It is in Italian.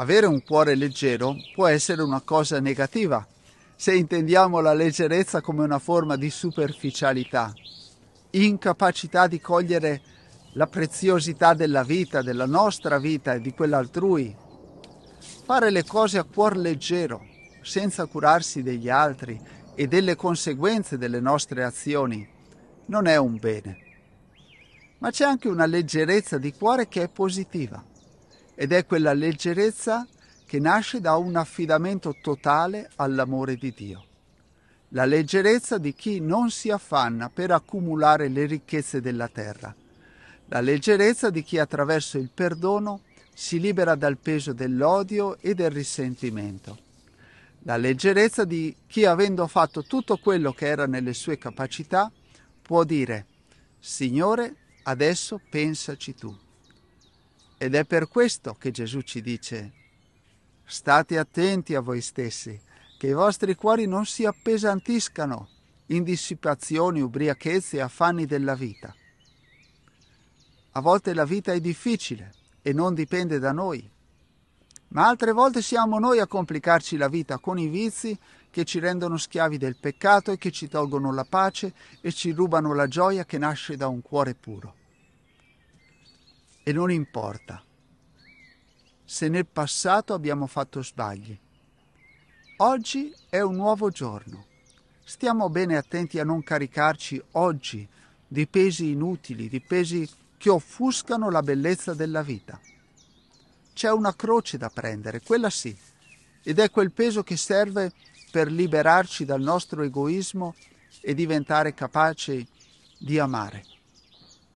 avere un cuore leggero può essere una cosa negativa, se intendiamo la leggerezza come una forma di superficialità, incapacità di cogliere la preziosità della vita, della nostra vita e di quella altrui. Fare le cose a cuor leggero, senza curarsi degli altri e delle conseguenze delle nostre azioni, non è un bene. Ma c'è anche una leggerezza di cuore che è positiva ed è quella leggerezza che nasce da un affidamento totale all'amore di Dio. La leggerezza di chi non si affanna per accumulare le ricchezze della terra. La leggerezza di chi attraverso il perdono si libera dal peso dell'odio e del risentimento. La leggerezza di chi avendo fatto tutto quello che era nelle sue capacità può dire Signore, adesso pensaci tu. Ed è per questo che Gesù ci dice, state attenti a voi stessi, che i vostri cuori non si appesantiscano in dissipazioni, ubriachezze e affanni della vita. A volte la vita è difficile e non dipende da noi, ma altre volte siamo noi a complicarci la vita con i vizi che ci rendono schiavi del peccato e che ci tolgono la pace e ci rubano la gioia che nasce da un cuore puro e non importa se nel passato abbiamo fatto sbagli. Oggi è un nuovo giorno. Stiamo bene attenti a non caricarci oggi di pesi inutili, di pesi che offuscano la bellezza della vita. C'è una croce da prendere, quella sì, ed è quel peso che serve per liberarci dal nostro egoismo e diventare capaci di amare.